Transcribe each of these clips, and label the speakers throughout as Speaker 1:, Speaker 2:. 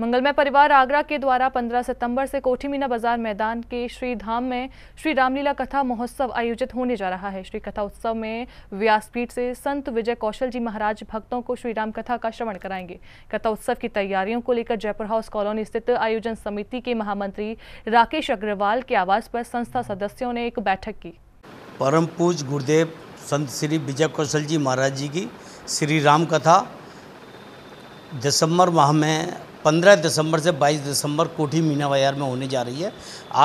Speaker 1: मंगलमय परिवार आगरा के द्वारा 15 सितंबर से कोठी मीना बाजार मैदान के श्री धाम में श्री रामलीला कथा महोत्सव आयोजित होने जा रहा है श्री कथा उत्सव में व्यासपीठ से संत विजय कौशल जी महाराज भक्तों को श्री राम कथा का श्रवण कराएंगे कथा उत्सव की तैयारियों को लेकर जयपुर हाउस कॉलोनी स्थित आयोजन समिति के महामंत्री राकेश अग्रवाल के आवास पर संस्था सदस्यों ने एक बैठक की
Speaker 2: परम पूज गुरुदेव संत श्री विजय कौशल जी महाराज जी की श्री राम कथा दिसंबर माह में पंद्रह दिसंबर से बाईस दिसंबर कोठी मीना बाजार में होने जा रही है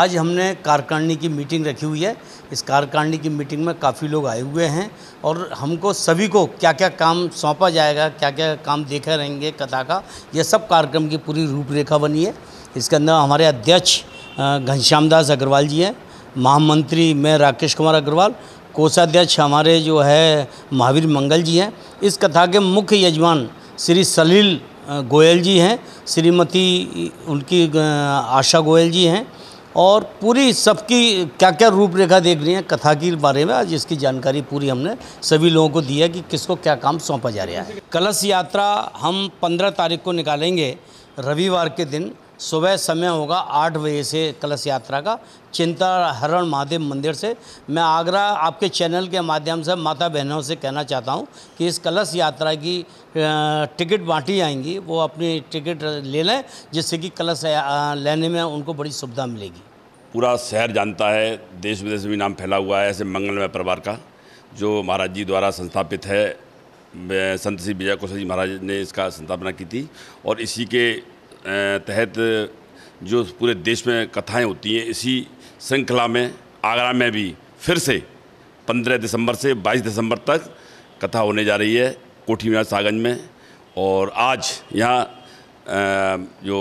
Speaker 2: आज हमने कार्यकारिणी की मीटिंग रखी हुई है इस कार्यकारिणी की मीटिंग में काफ़ी लोग आए हुए हैं और हमको सभी को क्या क्या काम सौंपा जाएगा क्या क्या काम देखे रहेंगे कथा का यह सब कार्यक्रम की पूरी रूपरेखा बनी है इसके अंदर हमारे अध्यक्ष घनश्याम दास अग्रवाल जी हैं महामंत्री मैं राकेश कुमार अग्रवाल कोषाध्यक्ष हमारे जो है महावीर मंगल जी हैं इस कथा के मुख्य यजमान श्री सलील गोयल जी हैं श्रीमती उनकी आशा गोयल जी हैं और पूरी सबकी क्या क्या रूपरेखा देख रही हैं कथा के बारे में आज इसकी जानकारी पूरी हमने सभी लोगों को दिया है कि किसको क्या काम सौंपा जा रहा है कलश यात्रा हम पंद्रह तारीख को निकालेंगे रविवार के दिन सुबह समय होगा आठ बजे से कलश यात्रा का चिंता हरण महादेव मंदिर से मैं आगरा आपके चैनल के माध्यम से माता बहनों से कहना चाहता हूं कि इस कलश यात्रा की टिकट बांटी जाएंगी वो अपनी टिकट ले लें जिससे कि कलश लेने में उनको बड़ी सुविधा मिलेगी
Speaker 3: पूरा शहर जानता है देश विदेश में भी नाम फैला हुआ है ऐसे मंगलमय परिवार का जो महाराज जी द्वारा संस्थापित है संत श्री विजय कौशल जी महाराज ने इसका संस्थापना की थी और इसी के तहत जो पूरे देश में कथाएं होती हैं इसी श्रृंखला में आगरा में भी फिर से 15 दिसंबर से 22 दिसंबर तक कथा होने जा रही है कोठी मीना सागंज में और आज यहाँ जो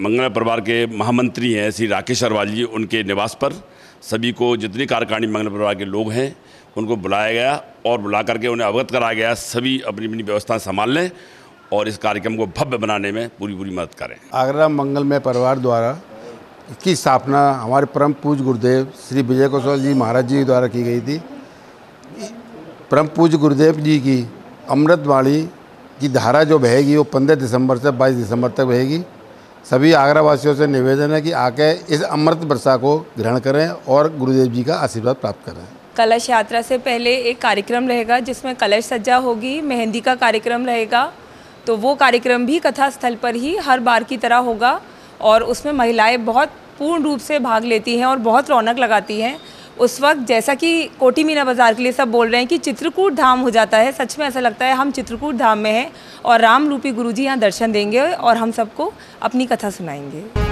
Speaker 3: मंगल परिवार के महामंत्री हैं श्री राकेश अग्रवाल जी उनके निवास पर सभी को जितनी कार्यकारिणी मंगल परिवार के लोग हैं उनको बुलाया गया और बुला करके उन्हें अवगत कराया गया सभी अपनी अपनी व्यवस्थाएँ संभाल लें और इस कार्यक्रम को भव्य बनाने में पूरी पूरी मदद करें
Speaker 4: आगरा मंगलमय परिवार द्वारा इसकी स्थापना हमारे परम पूज गुरुदेव श्री विजय कौशल जी महाराज जी द्वारा की गई थी परम पूज गुरुदेव जी की अमृतवाणी की धारा जो बहेगी वो पंद्रह दिसंबर से बाईस दिसंबर तक बहेगी सभी आगरा वासियों से निवेदन है कि आके इस अमृत वर्षा को ग्रहण करें और गुरुदेव जी का आशीर्वाद प्राप्त करें
Speaker 5: कलश यात्रा से पहले एक कार्यक्रम रहेगा जिसमें कलश सज्जा होगी मेहंदी का कार्यक्रम रहेगा तो वो कार्यक्रम भी कथा स्थल पर ही हर बार की तरह होगा और उसमें महिलाएं बहुत पूर्ण रूप से भाग लेती हैं और बहुत रौनक लगाती हैं उस वक्त जैसा कि कोटी मीना बाज़ार के लिए सब बोल रहे हैं कि चित्रकूट धाम हो जाता है सच में ऐसा लगता है हम चित्रकूट धाम में हैं और राम रूपी जी यहाँ दर्शन देंगे और हम सबको अपनी कथा सुनाएंगे